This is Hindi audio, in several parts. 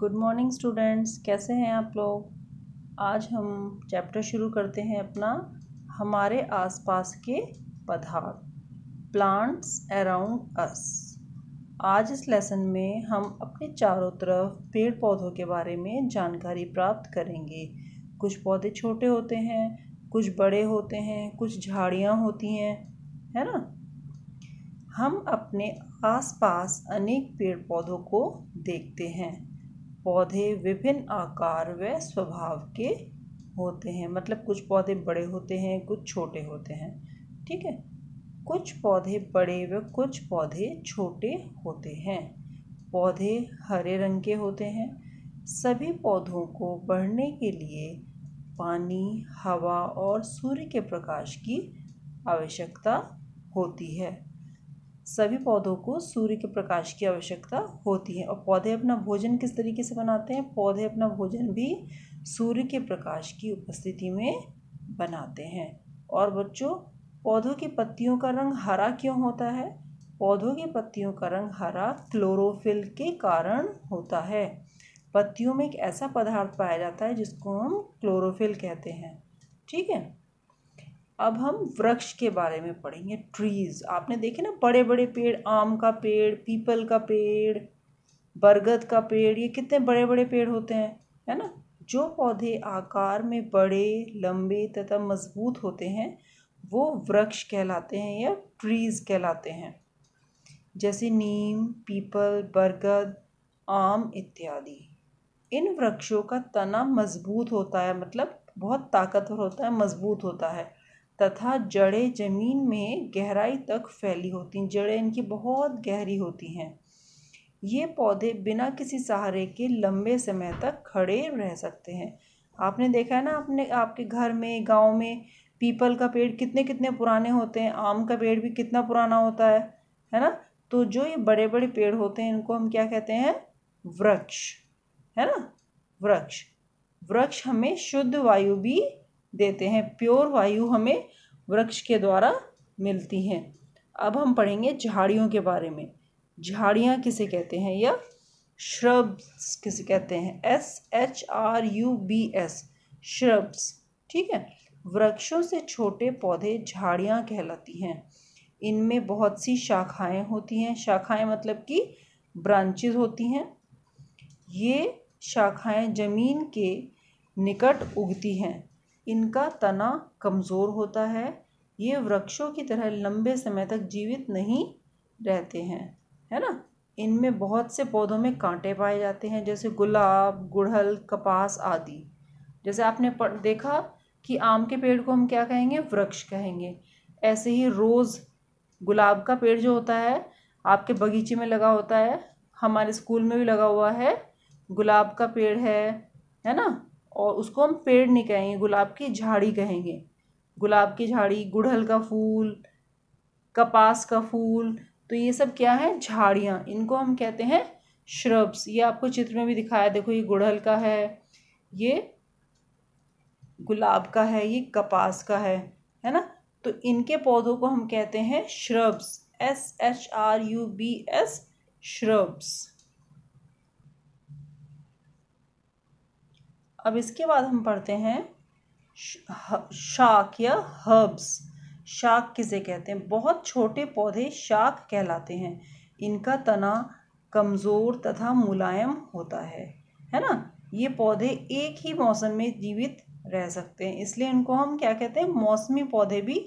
गुड मॉर्निंग स्टूडेंट्स कैसे हैं आप लोग आज हम चैप्टर शुरू करते हैं अपना हमारे आसपास के पदार्थ प्लांट्स अराउंड अस आज इस लेसन में हम अपने चारों तरफ पेड़ पौधों के बारे में जानकारी प्राप्त करेंगे कुछ पौधे छोटे होते हैं कुछ बड़े होते हैं कुछ झाड़ियाँ होती हैं है ना हम अपने आसपास अनेक पेड़ पौधों को देखते हैं पौधे विभिन्न आकार व स्वभाव के होते हैं मतलब कुछ पौधे बड़े होते हैं कुछ छोटे होते हैं ठीक है कुछ पौधे बड़े व कुछ पौधे छोटे होते हैं पौधे हरे रंग के होते हैं सभी पौधों को बढ़ने के लिए पानी हवा और सूर्य के प्रकाश की आवश्यकता होती है सभी पौधों को सूर्य के प्रकाश की आवश्यकता होती है और पौधे अपना भोजन किस तरीके से बनाते हैं पौधे अपना भोजन भी सूर्य के प्रकाश की उपस्थिति में बनाते हैं और बच्चों पौधों की पत्तियों का रंग हरा क्यों होता है पौधों की पत्तियों का रंग हरा क्लोरोफिल के कारण होता है पत्तियों में एक ऐसा पदार्थ पाया जाता है जिसको हम क्लोरोफिल कहते हैं ठीक है अब हम वृक्ष के बारे में पढ़ेंगे ट्रीज़ आपने देखे ना बड़े बड़े पेड़ आम का पेड़ पीपल का पेड़ बरगद का पेड़ ये कितने बड़े बड़े पेड़ होते हैं है ना जो पौधे आकार में बड़े लंबे तथा मजबूत होते हैं वो वृक्ष कहलाते हैं या ट्रीज़ कहलाते हैं जैसे नीम पीपल बरगद आम इत्यादि इन वृक्षों का तना मजबूत होता है मतलब बहुत ताकतवर होता है मजबूत होता है तथा जड़ें ज़मीन में गहराई तक फैली होती हैं जड़ें इनकी बहुत गहरी होती हैं ये पौधे बिना किसी सहारे के लंबे समय तक खड़े रह सकते हैं आपने देखा है ना अपने आपके घर में गांव में पीपल का पेड़ कितने कितने पुराने होते हैं आम का पेड़ भी कितना पुराना होता है है ना तो जो ये बड़े बड़े पेड़ होते हैं इनको हम क्या कहते हैं वृक्ष है ना वृक्ष वृक्ष हमें शुद्ध वायु भी देते हैं प्योर वायु हमें वृक्ष के द्वारा मिलती है अब हम पढ़ेंगे झाड़ियों के बारे में झाड़ियाँ किसे कहते हैं या श्रब्स किसे कहते हैं S H R U B S shrubs ठीक है वृक्षों से छोटे पौधे झाड़ियाँ कहलाती हैं इनमें बहुत सी शाखाएं होती हैं शाखाएं मतलब कि ब्रांचेज होती हैं ये शाखाएं जमीन के निकट उगती हैं इनका तना कमज़ोर होता है ये वृक्षों की तरह लंबे समय तक जीवित नहीं रहते हैं है ना इनमें बहुत से पौधों में कांटे पाए जाते हैं जैसे गुलाब गुड़हल कपास आदि जैसे आपने देखा कि आम के पेड़ को हम क्या कहेंगे वृक्ष कहेंगे ऐसे ही रोज़ गुलाब का पेड़ जो होता है आपके बगीचे में लगा होता है हमारे स्कूल में भी लगा हुआ है गुलाब का पेड़ है है ना और उसको हम पेड़ नहीं कहेंगे गुलाब की झाड़ी कहेंगे गुलाब की झाड़ी गुड़हल का फूल कपास का फूल तो ये सब क्या है झाड़ियाँ इनको हम कहते हैं श्रब्स ये आपको चित्र में भी दिखाया देखो ये गुड़हल का है ये गुलाब का है ये कपास का है है ना तो इनके पौधों को हम कहते हैं shrubs S H R U B S shrubs अब इसके बाद हम पढ़ते हैं शाक या हर्ब्स शाक किसे कहते हैं बहुत छोटे पौधे शाक कहलाते हैं इनका तना कमज़ोर तथा मुलायम होता है है ना ये पौधे एक ही मौसम में जीवित रह सकते हैं इसलिए इनको हम क्या कहते हैं मौसमी पौधे भी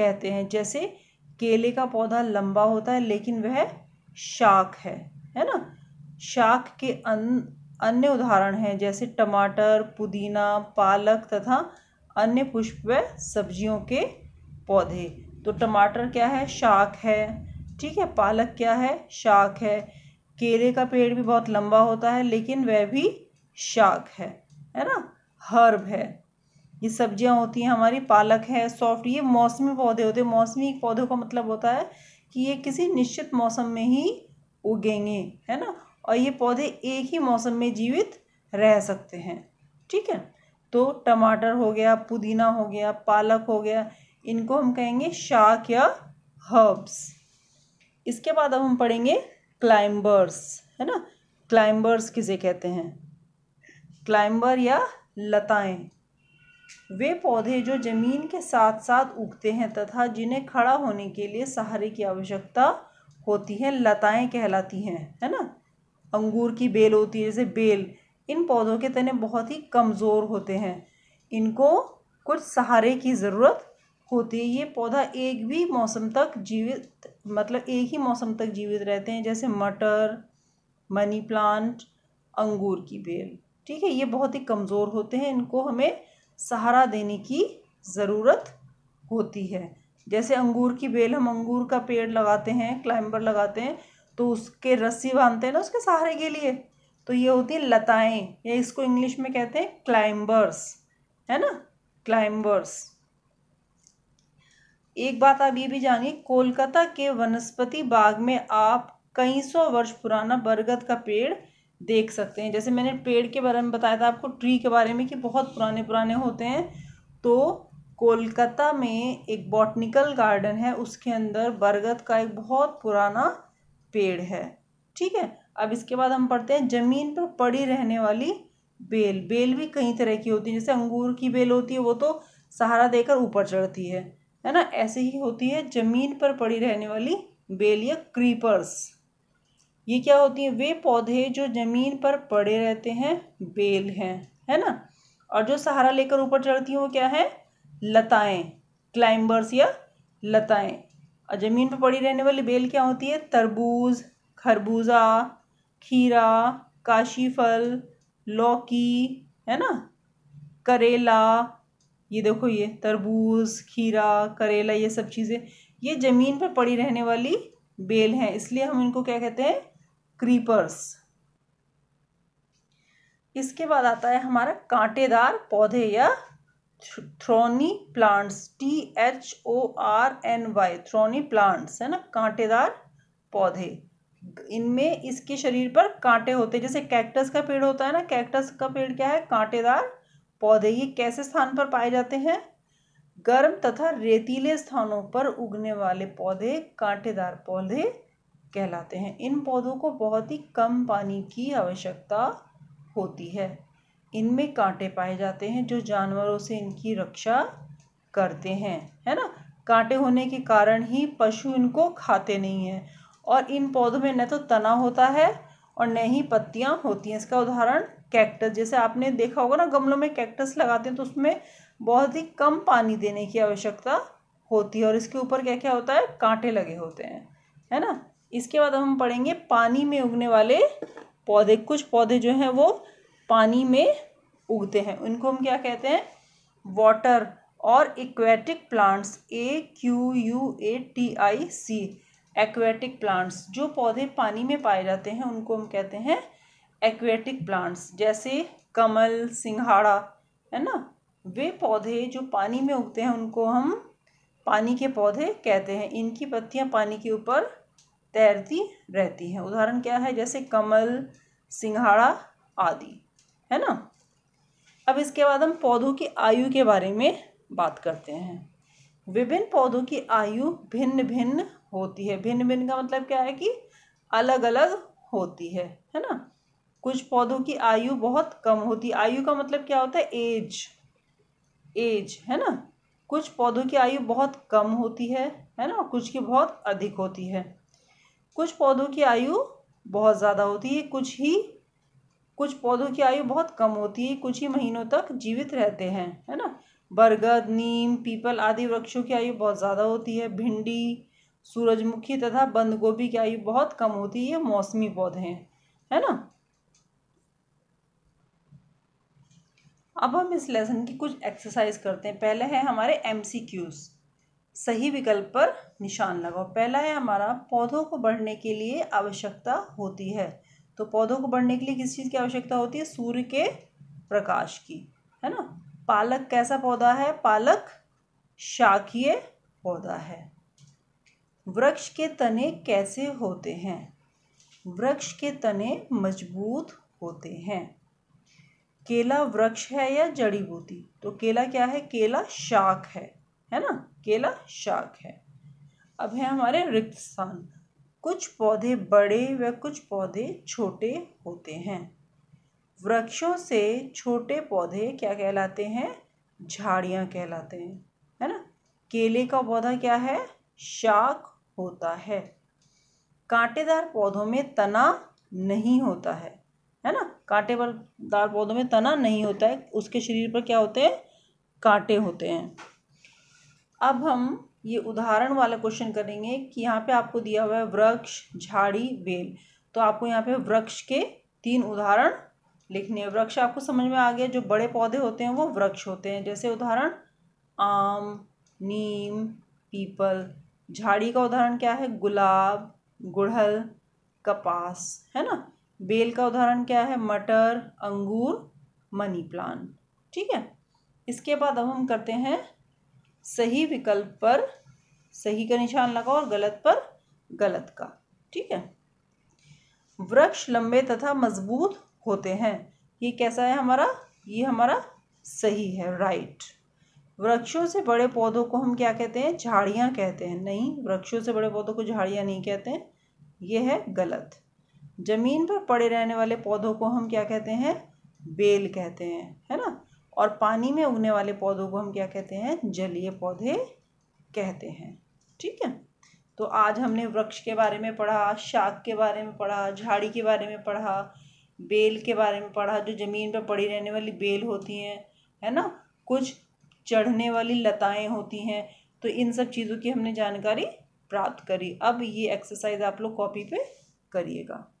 कहते हैं जैसे केले का पौधा लंबा होता है लेकिन वह शाक है है ना शाक के अन्य उदाहरण हैं जैसे टमाटर पुदीना पालक तथा अन्य पुष्प व सब्जियों के पौधे तो टमाटर क्या है शाक है ठीक है पालक क्या है शाक है केले का पेड़ भी बहुत लंबा होता है लेकिन वह भी शाक है है ना हर्ब है ये सब्जियां होती हैं हमारी पालक है सॉफ्ट ये मौसमी पौधे होते हैं मौसमी पौधों का मतलब होता है कि ये किसी निश्चित मौसम में ही उगेंगे है ना और ये पौधे एक ही मौसम में जीवित रह सकते हैं ठीक है तो टमाटर हो गया पुदीना हो गया पालक हो गया इनको हम कहेंगे शाक या हर्ब्स इसके बाद अब हम पढ़ेंगे क्लाइंबर्स है ना क्लाइंबर्स किसे कहते हैं क्लाइंबर या लताएं वे पौधे जो जमीन के साथ साथ उगते हैं तथा जिन्हें खड़ा होने के लिए सहारे की आवश्यकता होती है लताएं कहलाती हैं है ना अंगूर की बेल होती है जैसे बेल इन पौधों के तने बहुत ही कमज़ोर होते हैं इनको कुछ सहारे की ज़रूरत होती है ये पौधा एक भी मौसम तक जीवित मतलब एक ही मौसम तक जीवित रहते हैं जैसे मटर मनी प्लांट अंगूर की बेल ठीक है ये बहुत ही कमज़ोर होते हैं इनको हमें सहारा देने की ज़रूरत होती है जैसे अंगूर की बेल हम अंगूर का पेड़ लगाते हैं क्लाइंबर लगाते हैं तो उसके रस्सी बांधते हैं ना उसके सहारे के लिए तो ये होती है लताएं या इसको इंग्लिश में कहते हैं क्लाइंबर्स है ना क्लाइंबर्स एक बात आप ये भी जानिए कोलकाता के वनस्पति बाग में आप कई सौ वर्ष पुराना बरगद का पेड़ देख सकते हैं जैसे मैंने पेड़ के बारे में बताया था आपको ट्री के बारे में कि बहुत पुराने पुराने होते हैं तो कोलकाता में एक बॉटनिकल गार्डन है उसके अंदर बरगद का एक बहुत पुराना पेड़ है ठीक है अब इसके बाद हम पढ़ते हैं ज़मीन पर पड़ी रहने वाली बेल बेल भी कई तरह की होती है जैसे अंगूर की बेल होती है वो तो सहारा देकर ऊपर चढ़ती है है ना ऐसे ही होती है ज़मीन पर पड़ी रहने वाली बेल या क्रीपर्स ये क्या होती है वे पौधे जो ज़मीन पर पड़े रहते हैं बेल हैं है ना और जो सहारा लेकर ऊपर चढ़ती हैं वो क्या है लताएं क्लाइंबर्स या लताएं और ज़मीन पर पड़ी रहने वाली बेल क्या होती है तरबूज खरबूजा खीरा काशी फल लौकी है ना करेला ये देखो ये तरबूज खीरा करेला ये सब चीज़ें ये ज़मीन पर पड़ी रहने वाली बेल हैं इसलिए हम इनको क्या कहते हैं क्रीपर्स इसके बाद आता है हमारा कांटेदार पौधे या thorny plants T H O R N Y thorny plants है ना कांटेदार पौधे इनमें इसके शरीर पर कांटे होते हैं जैसे कैक्टस का पेड़ होता है ना कैक्टस का पेड़ क्या है कांटेदार पौधे ये कैसे स्थान पर पाए जाते हैं गर्म तथा रेतीले स्थानों पर उगने वाले पौधे कांटेदार पौधे कहलाते हैं इन पौधों को बहुत ही कम पानी की आवश्यकता होती है इनमें कांटे पाए जाते हैं जो जानवरों से इनकी रक्षा करते हैं है ना कांटे होने के कारण ही पशु इनको खाते नहीं हैं और इन पौधों में न तो तना होता है और न ही पत्तियाँ होती हैं इसका उदाहरण कैक्टस जैसे आपने देखा होगा ना गमलों में कैक्टस लगाते हैं तो उसमें बहुत ही कम पानी देने की आवश्यकता होती है और इसके ऊपर क्या क्या होता है कांटे लगे होते हैं है ना इसके बाद हम पढ़ेंगे पानी में उगने वाले पौधे कुछ पौधे जो हैं वो पानी में उगते हैं उनको हम क्या कहते हैं वाटर और aquatic plants A Q U A T I C aquatic plants जो पौधे पानी में पाए जाते हैं उनको हम कहते हैं एक्वेटिक प्लांट्स जैसे कमल सिंघाड़ा है ना वे पौधे जो पानी में उगते हैं उनको हम पानी के पौधे कहते हैं इनकी पत्तियां पानी के ऊपर तैरती रहती हैं उदाहरण क्या है जैसे कमल सिंघाड़ा आदि है ना अब इसके बाद हम पौधों की आयु के बारे में बात करते हैं विभिन्न पौधों की आयु भिन्न भिन्न होती है भिन्न भिन्न का मतलब क्या है कि अलग अलग होती है है ना कुछ पौधों की आयु बहुत कम होती है आयु का मतलब क्या होता है एज एज है ना कुछ पौधों की आयु बहुत कम होती है है ना कुछ की बहुत अधिक होती है कुछ पौधों की आयु बहुत ज़्यादा होती है कुछ ही कुछ पौधों की आयु बहुत कम होती है कुछ ही महीनों तक जीवित रहते हैं है ना बरगद नीम पीपल आदि वृक्षों की आयु बहुत ज़्यादा होती है भिंडी सूरजमुखी तथा बंद गोभी की आयु बहुत कम होती है ये मौसमी पौधे हैं है ना अब हम इस लेसन की कुछ एक्सरसाइज करते हैं पहले है हमारे एम सही विकल्प पर निशान लगाओ पहला है हमारा पौधों को बढ़ने के लिए आवश्यकता होती है तो पौधों को बढ़ने के लिए किस चीज़ की आवश्यकता होती है सूर्य के प्रकाश की है ना पालक कैसा पौधा है पालक शाकीय पौधा है वृक्ष के तने कैसे होते हैं वृक्ष के तने मजबूत होते हैं केला वृक्ष है या जड़ी बूटी तो केला क्या है केला शाक है है ना केला शाक है अब है हमारे रिक्त स्थान कुछ पौधे बड़े व कुछ पौधे छोटे होते हैं वृक्षों से छोटे पौधे क्या कहलाते हैं झाड़ियाँ कहलाते हैं है ना केले का पौधा क्या है शाक होता है कांटेदार पौधों में तना नहीं होता है है ना कांटेदार पौधों में तना नहीं होता है उसके शरीर पर क्या होते हैं कांटे होते हैं अब हम ये उदाहरण वाला क्वेश्चन करेंगे कि यहाँ पे आपको दिया हुआ है वृक्ष झाड़ी बेल तो आपको यहाँ पे वृक्ष के तीन उदाहरण लिखने हैं वृक्ष आपको समझ में आ गया जो बड़े पौधे होते हैं वो वृक्ष होते हैं जैसे उदाहरण आम नीम पीपल झाड़ी का उदाहरण क्या है गुलाब गुड़हल कपास है ना बेल का उदाहरण क्या है मटर अंगूर मनी प्लांट ठीक है इसके बाद अब हम करते हैं सही विकल्प पर सही का निशान लगाओ और गलत पर गलत का ठीक है वृक्ष लंबे तथा मजबूत होते हैं ये कैसा है हमारा ये हमारा सही है राइट वृक्षों से बड़े पौधों को हम क्या कहते हैं झाड़ियाँ कहते हैं नहीं वृक्षों से बड़े पौधों को झाड़ियाँ नहीं कहते हैं ये है गलत ज़मीन पर पड़े रहने वाले पौधों को हम क्या कहते हैं बेल कहते हैं है ना और पानी में उगने वाले पौधों को हम क्या कहते हैं जलीय पौधे कहते हैं ठीक है तो आज हमने वृक्ष के बारे में पढ़ा शाक के बारे में पढ़ा झाड़ी के बारे में पढ़ा बेल के बारे में पढ़ा जो ज़मीन पर पड़ी रहने वाली बेल होती हैं है ना कुछ चढ़ने वाली लताएं होती हैं तो इन सब चीज़ों की हमने जानकारी प्राप्त करी अब ये एक्सरसाइज आप लोग कॉपी पे करिएगा